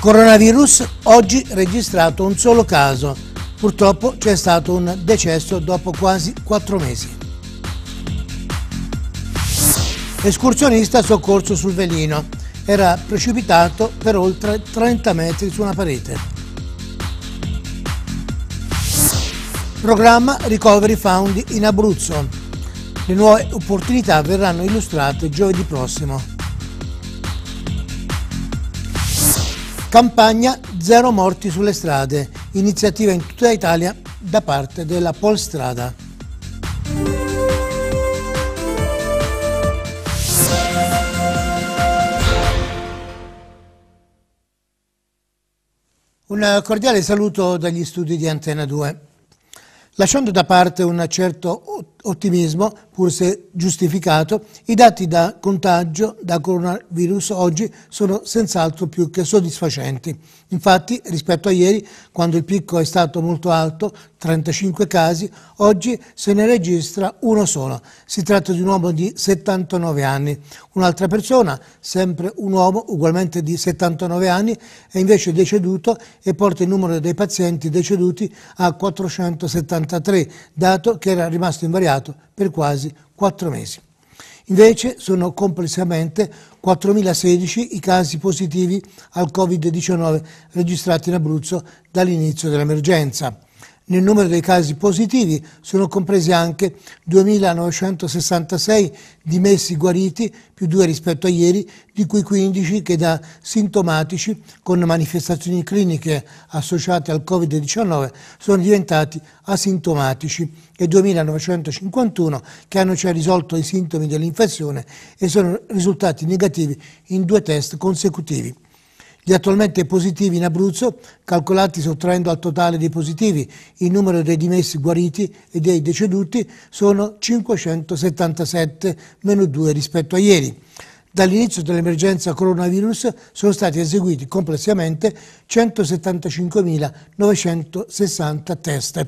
Coronavirus, oggi registrato un solo caso. Purtroppo c'è stato un decesso dopo quasi quattro mesi. Escursionista soccorso sul velino. Era precipitato per oltre 30 metri su una parete. Programma Recovery Fund in Abruzzo. Le nuove opportunità verranno illustrate giovedì prossimo. Campagna Zero morti sulle strade, iniziativa in tutta Italia da parte della Polstrada. Un cordiale saluto dagli studi di Antena 2. Lasciando da parte un certo ottimismo, pur se giustificato, i dati da contagio da coronavirus oggi sono senz'altro più che soddisfacenti. Infatti, rispetto a ieri, quando il picco è stato molto alto, 35 casi, oggi se ne registra uno solo. Si tratta di un uomo di 79 anni. Un'altra persona, sempre un uomo ugualmente di 79 anni, è invece deceduto e porta il numero dei pazienti deceduti a 473, dato che era rimasto invariato pagato per quasi quattro mesi. Invece sono complessivamente 4.016 i casi positivi al Covid-19 registrati in Abruzzo dall'inizio dell'emergenza. Nel numero dei casi positivi sono compresi anche 2.966 dimessi guariti, più due rispetto a ieri, di cui 15 che da sintomatici con manifestazioni cliniche associate al Covid-19 sono diventati asintomatici e 2.951 che hanno già cioè risolto i sintomi dell'infezione e sono risultati negativi in due test consecutivi. Gli attualmente positivi in Abruzzo, calcolati sottraendo al totale dei positivi il numero dei dimessi guariti e dei deceduti, sono 577, meno 2 rispetto a ieri. Dall'inizio dell'emergenza coronavirus sono stati eseguiti complessivamente 175.960 test.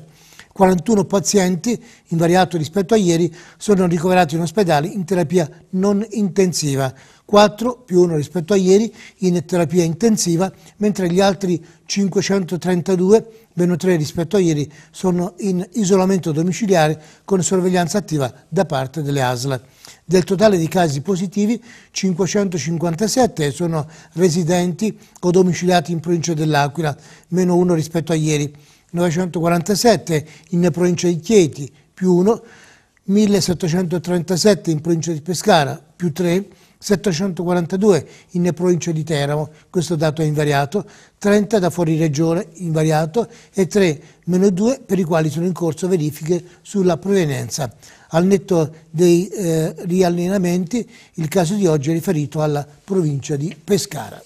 41 pazienti, invariato rispetto a ieri, sono ricoverati in ospedale in terapia non intensiva, 4 più 1 rispetto a ieri in terapia intensiva, mentre gli altri 532, meno 3 rispetto a ieri, sono in isolamento domiciliare con sorveglianza attiva da parte delle ASL. Del totale di casi positivi, 557 sono residenti o domiciliati in provincia dell'Aquila, meno 1 rispetto a ieri 947 in provincia di Chieti, più 1, 1737 in provincia di Pescara, più 3, 742 in provincia di Teramo, questo dato è invariato, 30 da fuori regione, invariato, e 3 meno 2 per i quali sono in corso verifiche sulla provenienza. Al netto dei eh, riallineamenti, il caso di oggi è riferito alla provincia di Pescara.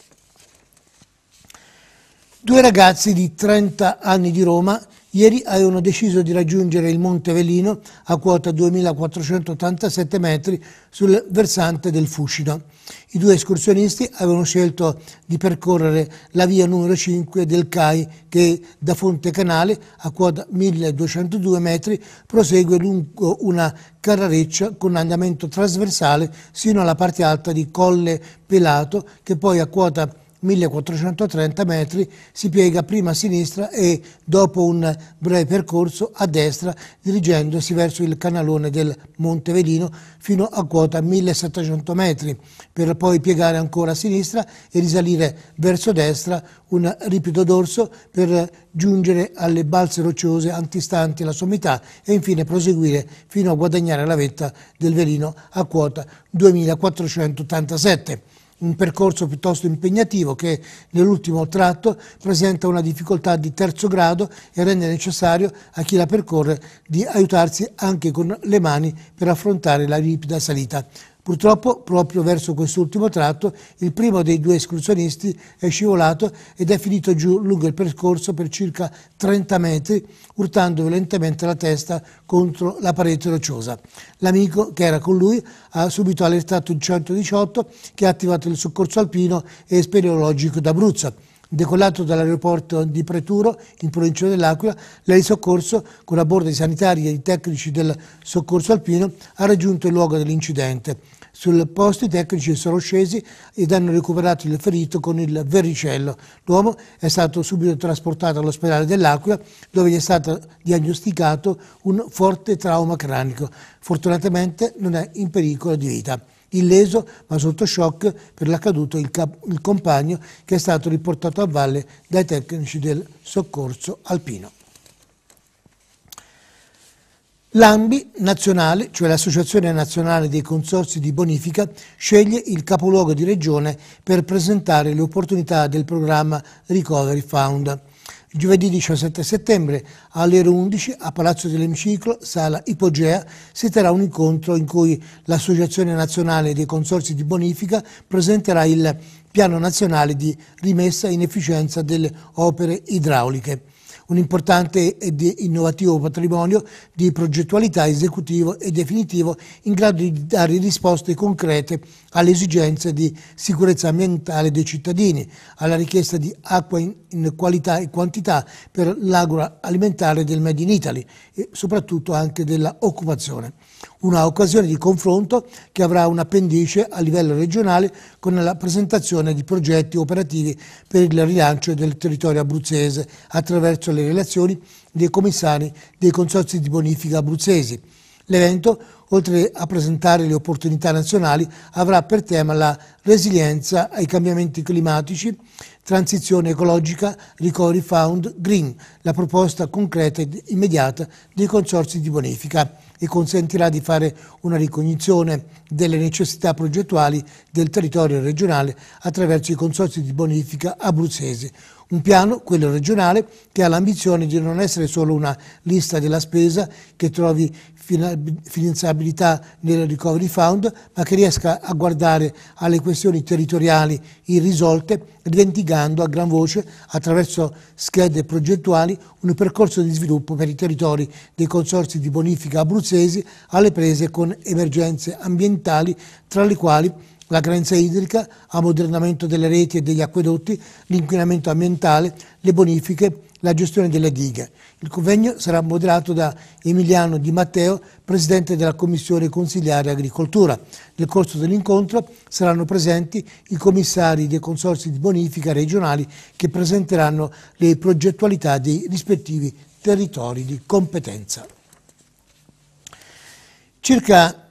Due ragazzi di 30 anni di Roma ieri avevano deciso di raggiungere il Monte Velino a quota 2487 metri sul versante del Fucino. I due escursionisti avevano scelto di percorrere la via numero 5 del CAI che da Fonte Canale a quota 1202 metri prosegue lungo una carrareccia con andamento trasversale sino alla parte alta di Colle Pelato che poi a quota 1430 metri, si piega prima a sinistra e, dopo un breve percorso, a destra, dirigendosi verso il canalone del Monte Velino fino a quota 1700 metri, per poi piegare ancora a sinistra e risalire verso destra un ripido dorso per giungere alle balze rocciose antistanti alla sommità e infine proseguire fino a guadagnare la vetta del Velino a quota 2487 un percorso piuttosto impegnativo che nell'ultimo tratto presenta una difficoltà di terzo grado e rende necessario a chi la percorre di aiutarsi anche con le mani per affrontare la ripida salita. Purtroppo proprio verso quest'ultimo tratto il primo dei due escursionisti è scivolato ed è finito giù lungo il percorso per circa 30 metri, urtando violentemente la testa contro la parete rocciosa. L'amico che era con lui ha subito allertato il 118 che ha attivato il soccorso alpino e speleologico d'Abruzzo. Decollato dall'aeroporto di Preturo, in provincia dell'Aquila, lei soccorso, con la borda di sanitari e i tecnici del soccorso alpino, ha raggiunto il luogo dell'incidente. Sul posto i tecnici sono scesi ed hanno recuperato il ferito con il verricello. L'uomo è stato subito trasportato all'ospedale dell'Aquila dove gli è stato diagnosticato un forte trauma cranico. Fortunatamente non è in pericolo di vita illeso ma sotto shock per l'accaduto il, il compagno che è stato riportato a valle dai tecnici del soccorso alpino. L'AMBI nazionale, cioè l'Associazione Nazionale dei Consorzi di Bonifica, sceglie il capoluogo di regione per presentare le opportunità del programma Recovery Fund. Giovedì 17 settembre alle ore 11 a Palazzo dell'Emiciclo, sala Ipogea, si terrà un incontro in cui l'Associazione Nazionale dei Consorzi di Bonifica presenterà il Piano Nazionale di Rimessa in Efficienza delle Opere Idrauliche un importante ed innovativo patrimonio di progettualità esecutivo e definitivo in grado di dare risposte concrete alle esigenze di sicurezza ambientale dei cittadini, alla richiesta di acqua in qualità e quantità per l'agroalimentare del Made in Italy e soprattutto anche della occupazione una occasione di confronto che avrà un appendice a livello regionale con la presentazione di progetti operativi per il rilancio del territorio abruzzese attraverso le relazioni dei commissari dei consorzi di bonifica abruzzesi. L'evento, oltre a presentare le opportunità nazionali, avrà per tema la resilienza ai cambiamenti climatici, transizione ecologica, Recovery Fund Green, la proposta concreta e immediata dei consorzi di bonifica e consentirà di fare una ricognizione delle necessità progettuali del territorio regionale attraverso i consorsi di bonifica abruzzesi. Un piano, quello regionale, che ha l'ambizione di non essere solo una lista della spesa che trovi finanziabilità nel Recovery Fund, ma che riesca a guardare alle questioni territoriali irrisolte, identificando a gran voce, attraverso schede progettuali, un percorso di sviluppo per i territori dei consorsi di bonifica abruzzesi alle prese con emergenze ambientali, tra le quali la carenza idrica, ammodernamento delle reti e degli acquedotti, l'inquinamento ambientale, le bonifiche, la gestione delle dighe. Il convegno sarà moderato da Emiliano Di Matteo, presidente della Commissione Consigliare Agricoltura. Nel corso dell'incontro saranno presenti i commissari dei consorsi di bonifica regionali che presenteranno le progettualità dei rispettivi territori di competenza. Circa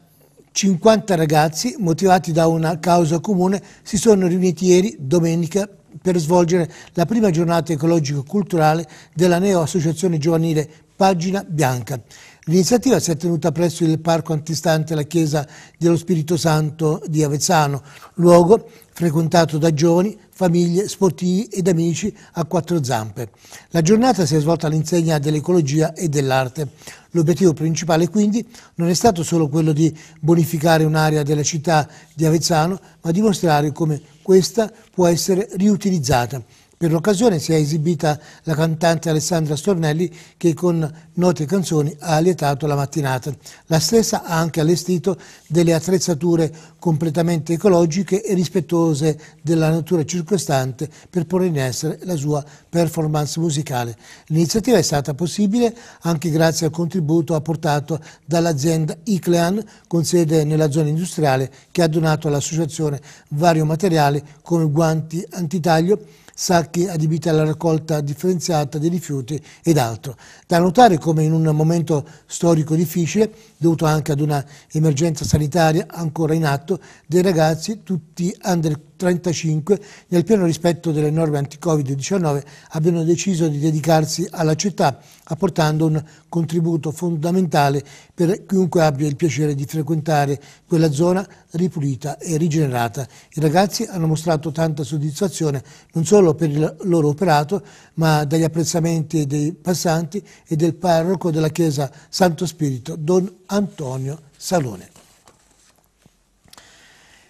50 ragazzi, motivati da una causa comune, si sono riuniti ieri, domenica, per svolgere la prima giornata ecologico-culturale della neo associazione giovanile Pagina Bianca. L'iniziativa si è tenuta presso il parco antistante la chiesa dello Spirito Santo di Avezzano, luogo frequentato da giovani, famiglie, sportivi ed amici a quattro zampe. La giornata si è svolta all'insegna dell'ecologia e dell'arte. L'obiettivo principale quindi non è stato solo quello di bonificare un'area della città di Avezzano, ma dimostrare come questa può essere riutilizzata per l'occasione si è esibita la cantante Alessandra Stornelli che con note canzoni ha lietato la mattinata. La stessa ha anche allestito delle attrezzature completamente ecologiche e rispettose della natura circostante per porre in essere la sua performance musicale. L'iniziativa è stata possibile anche grazie al contributo apportato dall'azienda Iclean con sede nella zona industriale che ha donato all'associazione vario materiale come guanti antitaglio sacchi adibiti alla raccolta differenziata dei rifiuti ed altro. Da notare come in un momento storico difficile dovuto anche ad una emergenza sanitaria ancora in atto, dei ragazzi tutti under 35 nel pieno rispetto delle norme anti-Covid-19 abbiano deciso di dedicarsi alla città apportando un contributo fondamentale per chiunque abbia il piacere di frequentare quella zona ripulita e rigenerata. I ragazzi hanno mostrato tanta soddisfazione non solo per il loro operato ma dagli apprezzamenti dei passanti e del parroco della chiesa Santo Spirito, Don Antonio Salone.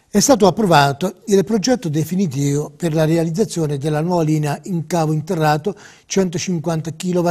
È stato approvato il progetto definitivo per la realizzazione della nuova linea in cavo interrato 150 kW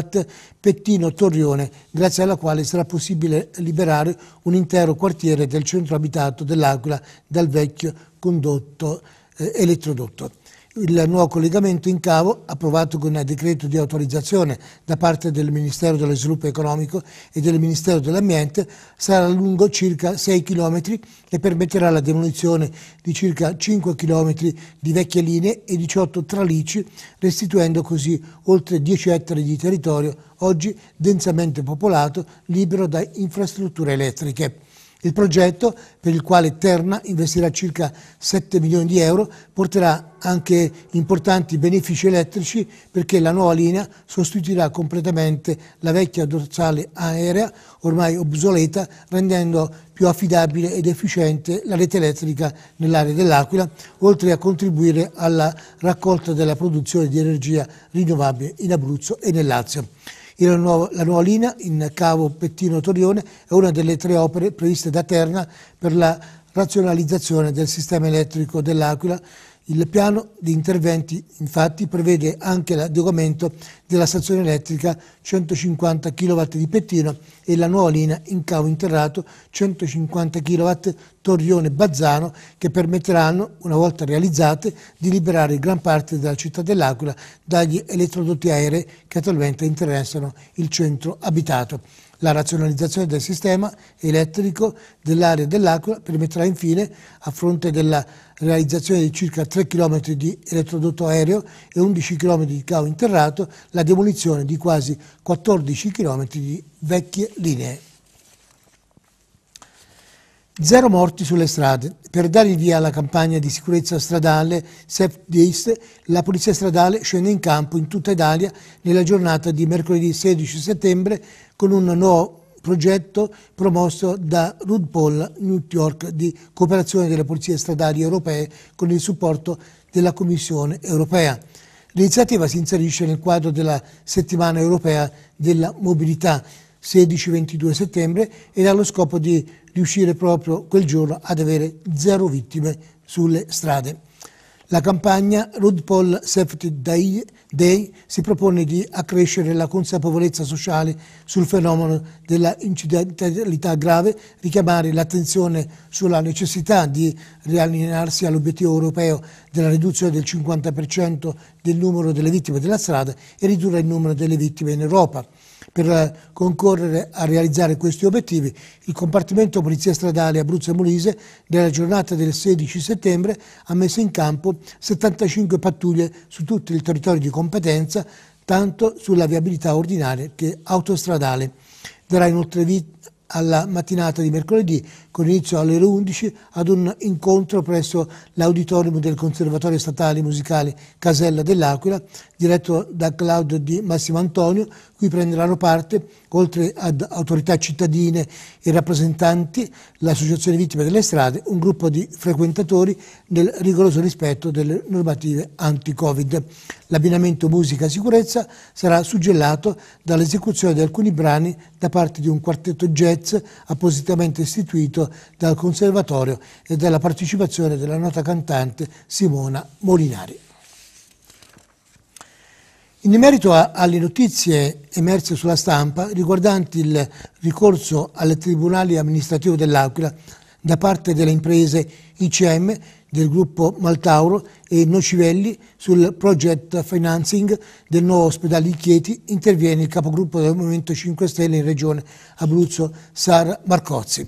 Pettino-Torrione, grazie alla quale sarà possibile liberare un intero quartiere del centro abitato dell'Aquila dal vecchio condotto eh, elettrodotto il nuovo collegamento in cavo, approvato con decreto di autorizzazione da parte del Ministero dello Sviluppo Economico e del Ministero dell'Ambiente, sarà lungo circa 6 km e permetterà la demolizione di circa 5 km di vecchie linee e 18 tralici, restituendo così oltre 10 ettari di territorio, oggi densamente popolato, libero da infrastrutture elettriche. Il progetto, per il quale Terna investirà circa 7 milioni di euro, porterà anche importanti benefici elettrici perché la nuova linea sostituirà completamente la vecchia dorsale aerea, ormai obsoleta, rendendo più affidabile ed efficiente la rete elettrica nell'area dell'Aquila, oltre a contribuire alla raccolta della produzione di energia rinnovabile in Abruzzo e nel Lazio. La nuova, la nuova linea in cavo Pettino Torione è una delle tre opere previste da Terna per la razionalizzazione del sistema elettrico dell'Aquila il piano di interventi infatti prevede anche l'adeguamento della stazione elettrica 150 kW di Pettino e la nuova linea in cavo interrato 150 kW Torrione-Bazzano che permetteranno, una volta realizzate, di liberare gran parte della città dell'Aquila dagli elettrodotti aerei che attualmente interessano il centro abitato. La razionalizzazione del sistema elettrico dell'area dell'Aquila permetterà infine, a fronte della realizzazione di circa 3 km di elettrodotto aereo e 11 km di cavo interrato, la demolizione di quasi 14 km di vecchie linee. Zero morti sulle strade. Per dare il via alla campagna di sicurezza stradale Safe Days, la Polizia Stradale scende in campo in tutta Italia nella giornata di mercoledì 16 settembre con un nuovo progetto promosso da Rudpol New York di cooperazione delle polizie stradali europee con il supporto della Commissione europea. L'iniziativa si inserisce nel quadro della settimana europea della mobilità 16-22 settembre ed ha lo scopo di riuscire proprio quel giorno ad avere zero vittime sulle strade. La campagna Road Poll Safety Day, Day si propone di accrescere la consapevolezza sociale sul fenomeno dell'incidentalità grave, richiamare l'attenzione sulla necessità di riallinearsi all'obiettivo europeo della riduzione del 50% del numero delle vittime della strada e ridurre il numero delle vittime in Europa per concorrere a realizzare questi obiettivi, il compartimento Polizia Stradale Abruzzo e Molise nella giornata del 16 settembre ha messo in campo 75 pattuglie su tutto il territorio di competenza, tanto sulla viabilità ordinaria che autostradale. Darà inoltre vita alla mattinata di mercoledì con inizio alle ore 11 ad un incontro presso l'auditorium del Conservatorio Statale Musicale Casella dell'Aquila, diretto da Claudio Di Massimo Antonio, cui prenderanno parte, oltre ad autorità cittadine e rappresentanti, l'Associazione Vittime delle Strade, un gruppo di frequentatori nel rigoroso rispetto delle normative anti-Covid. L'abbinamento musica-sicurezza sarà suggellato dall'esecuzione di alcuni brani da parte di un quartetto jazz appositamente istituito dal Conservatorio e dalla partecipazione della nota cantante Simona Molinari. In merito a, alle notizie emerse sulla stampa riguardanti il ricorso al Tribunale amministrativo dell'Aquila da parte delle imprese ICM del gruppo Maltauro e Nocivelli sul project financing del nuovo ospedale Inchieti interviene il capogruppo del Movimento 5 Stelle in Regione Abruzzo Sara Marcozzi.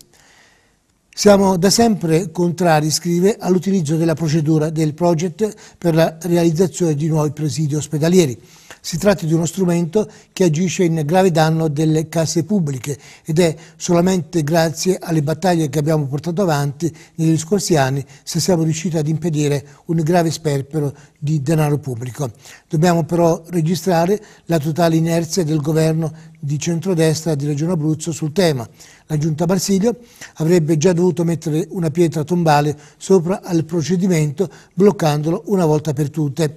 Siamo da sempre contrari, scrive, all'utilizzo della procedura del project per la realizzazione di nuovi presidi ospedalieri. Si tratta di uno strumento che agisce in grave danno delle casse pubbliche ed è solamente grazie alle battaglie che abbiamo portato avanti negli scorsi anni se siamo riusciti ad impedire un grave sperpero di denaro pubblico. Dobbiamo però registrare la totale inerzia del governo di centrodestra di Regione Abruzzo sul tema. La Giunta Marsiglio avrebbe già dovuto mettere una pietra tombale sopra al procedimento bloccandolo una volta per tutte.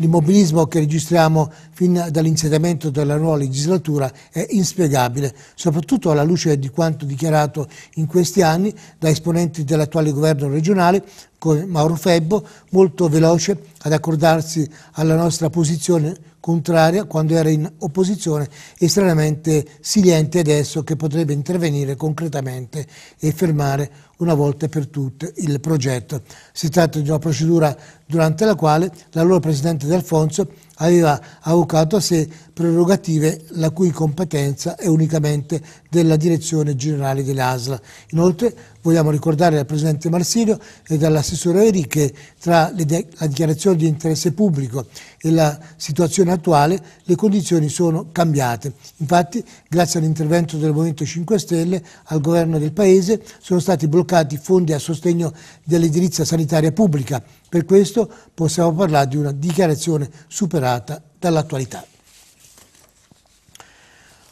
L'immobilismo che registriamo fin dall'insediamento della nuova legislatura è inspiegabile, soprattutto alla luce di quanto dichiarato in questi anni da esponenti dell'attuale governo regionale, con Mauro Febbo, molto veloce ad accordarsi alla nostra posizione contraria quando era in opposizione, estremamente silente adesso che potrebbe intervenire concretamente e fermare una volta per tutte il progetto. Si tratta di una procedura durante la quale l'allora Presidente D'Alfonso aveva avvocato a sé prerogative la cui competenza è unicamente della Direzione Generale dell'ASLA. Inoltre Vogliamo ricordare al Presidente Marsilio e all'assessore Eri che tra la dichiarazione di interesse pubblico e la situazione attuale le condizioni sono cambiate. Infatti, grazie all'intervento del Movimento 5 Stelle al governo del Paese sono stati bloccati fondi a sostegno dell'edilizia sanitaria pubblica. Per questo possiamo parlare di una dichiarazione superata dall'attualità.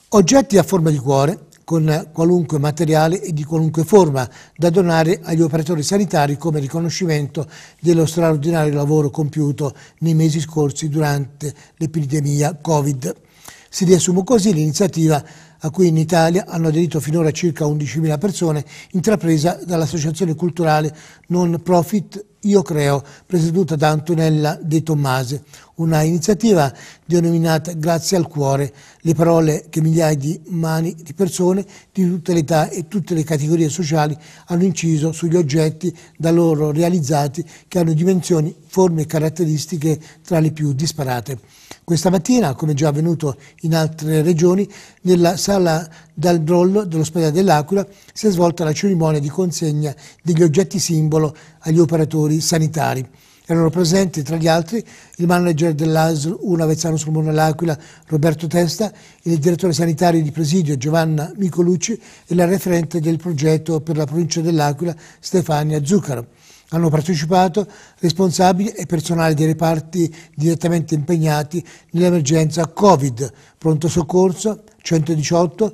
Oggetti a forma di cuore con qualunque materiale e di qualunque forma da donare agli operatori sanitari come riconoscimento dello straordinario lavoro compiuto nei mesi scorsi durante l'epidemia Covid. Si riassumo così l'iniziativa a cui in Italia hanno aderito finora circa 11.000 persone, intrapresa dall'associazione culturale non profit io Creo, presieduta da Antonella De Tommase, una iniziativa denominata Grazie al cuore, le parole che migliaia di mani di persone di tutte le età e tutte le categorie sociali hanno inciso sugli oggetti da loro realizzati che hanno dimensioni, forme e caratteristiche tra le più disparate. Questa mattina, come già avvenuto in altre regioni, nella sala dal brollo dell'ospedale dell'Aquila si è svolta la cerimonia di consegna degli oggetti simbolo agli operatori sanitari. Erano presenti, tra gli altri, il manager dell'ASL 1 Avezzano Sulmona all'Aquila, Roberto Testa, il direttore sanitario di presidio Giovanna Micolucci e la referente del progetto per la provincia dell'Aquila, Stefania Zuccaro. Hanno partecipato responsabili e personale dei reparti direttamente impegnati nell'emergenza Covid, pronto soccorso, 118,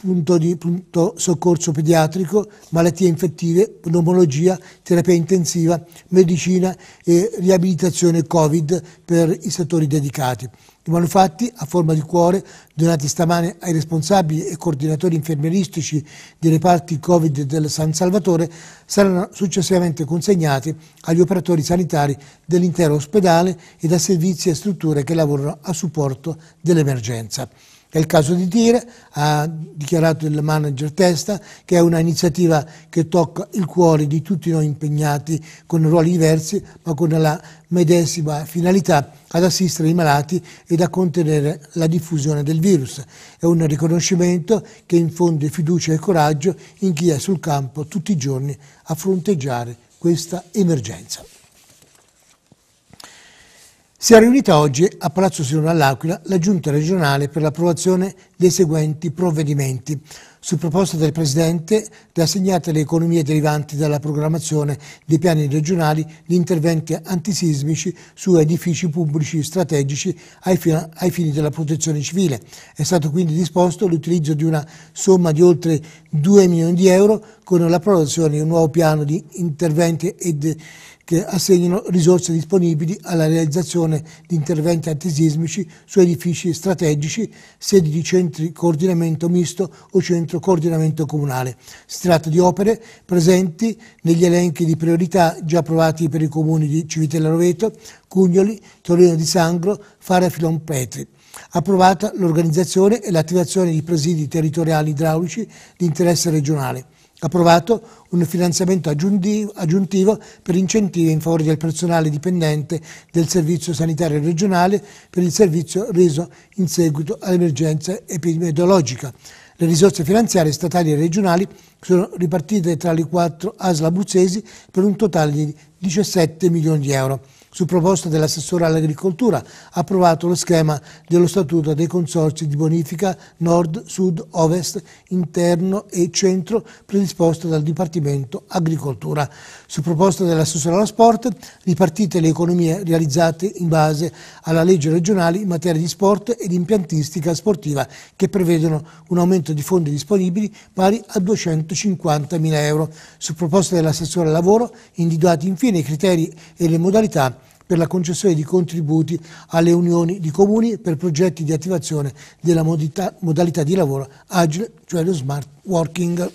punto di punto soccorso pediatrico, malattie infettive, pneumologia, terapia intensiva, medicina e riabilitazione Covid per i settori dedicati. I manufatti a forma di cuore donati stamane ai responsabili e coordinatori infermieristici dei reparti Covid del San Salvatore, saranno successivamente consegnati agli operatori sanitari dell'intero ospedale e da servizi e strutture che lavorano a supporto dell'emergenza. È il caso di dire, ha dichiarato il manager Testa, che è un'iniziativa che tocca il cuore di tutti noi impegnati con ruoli diversi, ma con la medesima finalità ad assistere i malati ed a contenere la diffusione del virus virus. È un riconoscimento che infonde fiducia e coraggio in chi è sul campo tutti i giorni a fronteggiare questa emergenza. Si è riunita oggi a Palazzo Sirona all'Aquila la Giunta regionale per l'approvazione dei seguenti provvedimenti su proposta del Presidente, riassegnate le economie derivanti dalla programmazione dei piani regionali di interventi antisismici su edifici pubblici strategici ai, fina, ai fini della protezione civile. È stato quindi disposto l'utilizzo di una somma di oltre 2 milioni di euro con l'approvazione di un nuovo piano di interventi ed che assegnano risorse disponibili alla realizzazione di interventi antisismici su edifici strategici, sedi di centri coordinamento misto o centro nostro coordinamento comunale. Si tratta di opere presenti negli elenchi di priorità già approvati per i comuni di Civitella Roveto, Cugnoli, Torino di Sangro, Fara Filon Petri. Approvata l'organizzazione e l'attivazione di presidi territoriali idraulici di interesse regionale approvato un finanziamento aggiuntivo per incentivi in favore del personale dipendente del Servizio Sanitario Regionale per il servizio reso in seguito all'emergenza epidemiologica. Le risorse finanziarie statali e regionali sono ripartite tra le quattro ASL abruzzesi per un totale di 17 milioni di euro. Su proposta dell'assessore all'agricoltura ha approvato lo schema dello statuto dei consorzi di bonifica nord, sud, ovest, interno e centro predisposto dal Dipartimento Agricoltura. Su proposta dell'assessore allo sport, ripartite le economie realizzate in base alla legge regionale in materia di sport e di impiantistica sportiva che prevedono un aumento di fondi disponibili pari a 250.000 euro. Su proposta dell'assessore al lavoro, individuati infine i criteri e le modalità per la concessione di contributi alle unioni di comuni per progetti di attivazione della modalità, modalità di lavoro agile, cioè lo smart working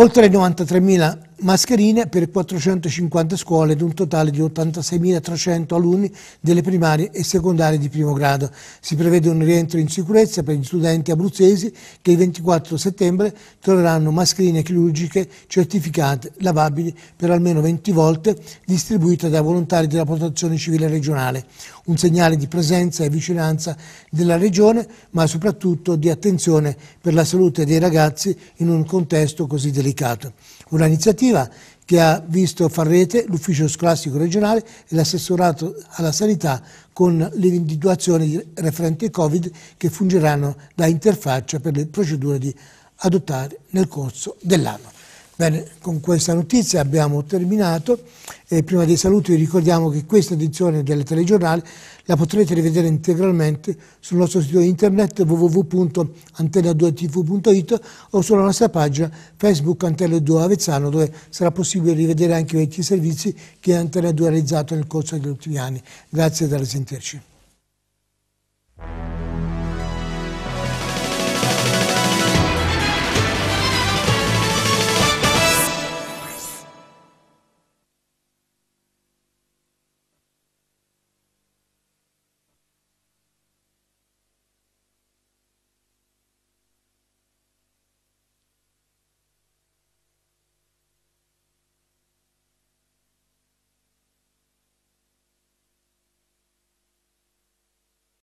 oltre 93.000 mascherine per 450 scuole di un totale di 86.300 alunni delle primarie e secondarie di primo grado. Si prevede un rientro in sicurezza per gli studenti abruzzesi che il 24 settembre troveranno mascherine chirurgiche certificate, lavabili per almeno 20 volte, distribuite da volontari della protezione civile regionale. Un segnale di presenza e vicinanza della regione, ma soprattutto di attenzione per la salute dei ragazzi in un contesto così delicato. Un'iniziativa che ha visto far rete l'ufficio scolastico regionale e l'assessorato alla sanità con l'individuazione di referenti Covid che fungeranno da interfaccia per le procedure di adottare nel corso dell'anno. Bene, con questa notizia abbiamo terminato. E prima dei saluti vi ricordiamo che questa edizione del telegiornale la potrete rivedere integralmente sul nostro sito internet wwwantenna 2 tvit o sulla nostra pagina Facebook Antena 2 Avezzano dove sarà possibile rivedere anche i vecchi servizi che Antena 2 ha realizzato nel corso degli ultimi anni. Grazie per da risentirci.